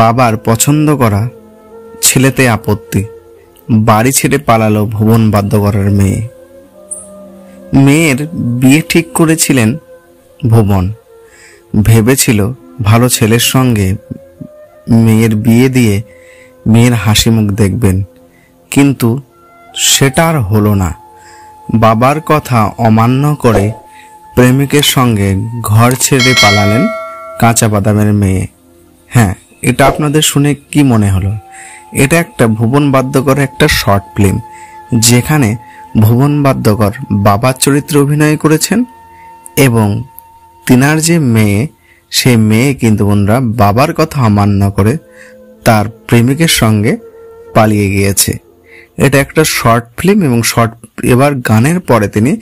বাবার পছন্দ করা ছেলেতে আপত্তি বাড়ি ছেড়ে পালালো ভুবন করার মেয়ে মেয়ের বিয়ে ঠিক করেছিলেন ভুবন ভেবেছিল ভালো ছেলের সঙ্গে মেয়ের বিয়ে দিয়ে মেয়ের হাসি মুখ দেখবেন কিন্তু সেটা আর হলো না বাবার কথা অমান্য করে প্রেমিকের সঙ্গে ঘর ছেড়ে পালালেন কাঁচা বাদামের মেয়ে হ্যাঁ এটা আপনাদের শুনে কি মনে হলো এটা একটা ভুবন বাদ্যকর একটা শর্ট ফিল্ম যেখানে ভুবন বাদ্যকর বাবার চরিত্রে অভিনয় করেছেন এবং তিনার যে মেয়ে সে মেয়ে কিন্তু বন্ধুরা বাবার কথা অমান্য করে তার প্রেমিকের সঙ্গে পালিয়ে গিয়েছে এটা একটা শর্ট ফিল্ম এবং শর্ট এবার গানের পরে তিনি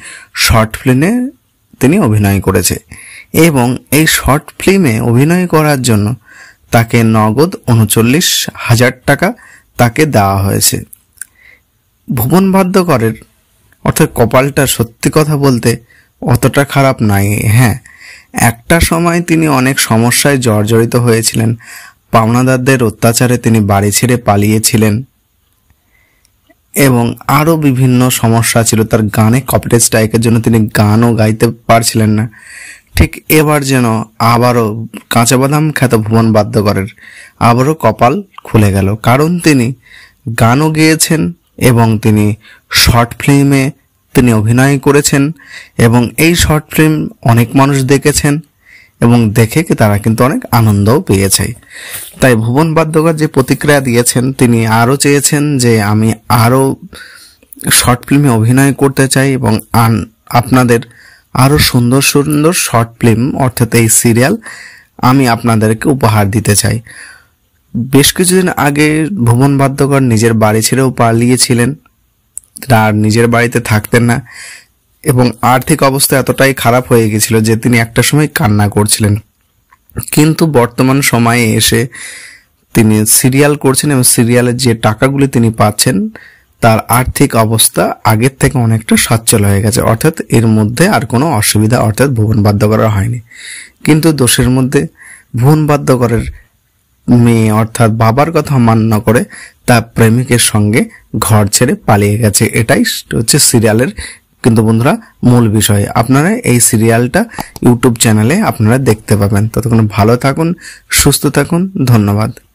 শর্ট ফিল্মে তিনি অভিনয় করেছে এবং এই শর্ট ফিল্মে অভিনয় করার জন্য তাকে নগদ উনচল্লিশ হাজার টাকা তাকে দেওয়া হয়েছে ভুবন ভাদ্যকরের অর্থাৎ কপালটা সত্যি কথা বলতে অতটা খারাপ নাই হ্যাঁ একটা সময় তিনি অনেক সমস্যায় জর্জরিত হয়েছিলেন পাওনাদারদের অত্যাচারে তিনি বাড়ি ছেড়ে পালিয়েছিলেন এবং আরও বিভিন্ন সমস্যা ছিল তার গানে কপিরাইট স্ট্রাইকের জন্য তিনি গানও গাইতে পারছিলেন না ঠিক এবার যেন আবারও কাঁচা বাদাম খ্যাত ভুবন বাদ্যকরের আবারও কপাল খুলে গেল কারণ তিনি গানও গেয়েছেন এবং তিনি শর্ট ফিল্মে তিনি অভিনয় করেছেন এবং এই শর্ট ফিল্ম অনেক মানুষ দেখেছেন এবং দেখে তারা কিন্তু অনেক আনন্দও পেয়েছে তাই ভুবন বাদ্যকর যে প্রতিক্রিয়া দিয়েছেন তিনি আরও চেয়েছেন যে আমি আরও শর্ট ফিল্মে অভিনয় করতে চাই এবং আন আপনাদের আরও সুন্দর সুন্দর শর্ট ফিল্ম অর্থাৎ এই সিরিয়াল আমি আপনাদেরকে উপহার দিতে চাই বেশ কিছুদিন আগে ভুবন বাদ্যকর নিজের বাড়ি ছেড়েও পালিয়েছিলেন আর নিজের বাড়িতে থাকতেন না এবং আর্থিক অবস্থা এতটাই খারাপ হয়ে গেছিল যে তিনি একটা সময় কান্না করছিলেন কিন্তু বর্তমান সময়ে এসে তিনি সিরিয়াল করছেন এবং সিরিয়ালের যে টাকাগুলি তিনি পাচ্ছেন তার আর্থিক অবস্থা আগের থেকে অনেকটা সচ্ছল হয়ে গেছে অর্থাৎ এর মধ্যে আর কোনো অসুবিধা অর্থাৎ ভুবন বাধ্য করা হয়নি কিন্তু দোষের মধ্যে ভুবন বাধ্য করার মেয়ে অর্থাৎ বাবার কথা মান্য করে তার প্রেমিকের সঙ্গে ঘর ছেড়ে পালিয়ে গেছে এটাই হচ্ছে সিরিয়ালের কিন্তু বন্ধুরা মূল বিষয় আপনারা এই সিরিয়ালটা ইউটিউব চ্যানেলে আপনারা দেখতে পাবেন ততক্ষণ ভালো থাকুন সুস্থ থাকুন ধন্যবাদ